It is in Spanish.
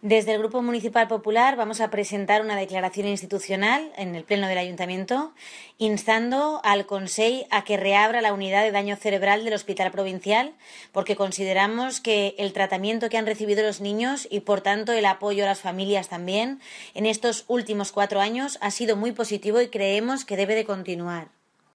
Desde el Grupo Municipal Popular vamos a presentar una declaración institucional en el Pleno del Ayuntamiento instando al Consejo a que reabra la unidad de daño cerebral del Hospital Provincial porque consideramos que el tratamiento que han recibido los niños y por tanto el apoyo a las familias también en estos últimos cuatro años ha sido muy positivo y creemos que debe de continuar.